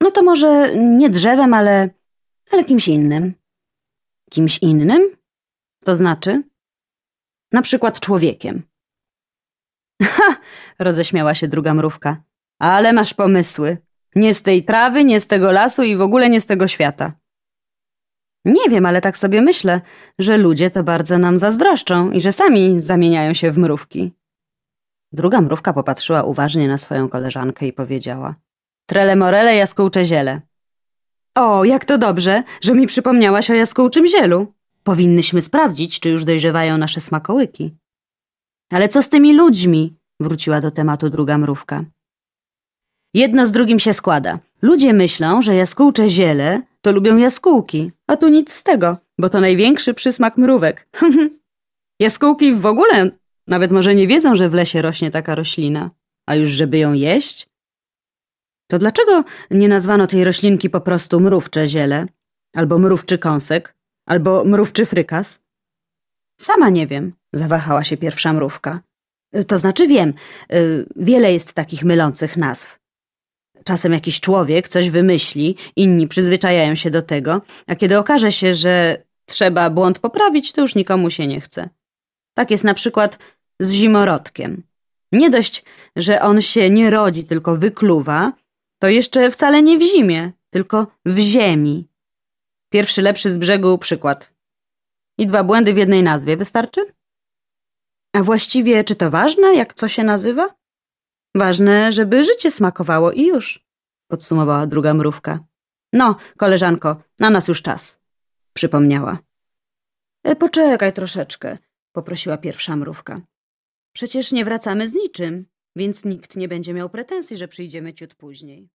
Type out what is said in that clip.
No to może nie drzewem, ale, ale kimś innym. Kimś innym? To znaczy? Na przykład człowiekiem. Ha! roześmiała się druga mrówka. Ale masz pomysły. Nie z tej trawy, nie z tego lasu i w ogóle nie z tego świata. Nie wiem, ale tak sobie myślę, że ludzie to bardzo nam zazdroszczą i że sami zamieniają się w mrówki. Druga mrówka popatrzyła uważnie na swoją koleżankę i powiedziała: Trelemorele jaskółcze ziele. O, jak to dobrze, że mi przypomniałaś o jaskółczym zielu. Powinnyśmy sprawdzić, czy już dojrzewają nasze smakołyki. Ale co z tymi ludźmi? Wróciła do tematu druga mrówka. Jedno z drugim się składa. Ludzie myślą, że jaskółcze ziele to lubią jaskółki, a tu nic z tego, bo to największy przysmak mrówek. Jaskółki w ogóle nawet może nie wiedzą, że w lesie rośnie taka roślina, a już żeby ją jeść, to dlaczego nie nazwano tej roślinki po prostu mrówcze ziele, albo mrówczy kąsek, albo mrówczy frykas? Sama nie wiem, zawahała się pierwsza mrówka. Y, to znaczy wiem, y, wiele jest takich mylących nazw. Czasem jakiś człowiek coś wymyśli, inni przyzwyczajają się do tego, a kiedy okaże się, że trzeba błąd poprawić, to już nikomu się nie chce. Tak jest na przykład z zimorodkiem. Nie dość, że on się nie rodzi, tylko wykluwa, to jeszcze wcale nie w zimie, tylko w ziemi. Pierwszy lepszy z brzegu przykład. I dwa błędy w jednej nazwie wystarczy? A właściwie, czy to ważne, jak co się nazywa? Ważne, żeby życie smakowało i już, podsumowała druga mrówka. No, koleżanko, na nas już czas, przypomniała. E, poczekaj troszeczkę, poprosiła pierwsza mrówka. Przecież nie wracamy z niczym więc nikt nie będzie miał pretensji, że przyjdziemy ciut później.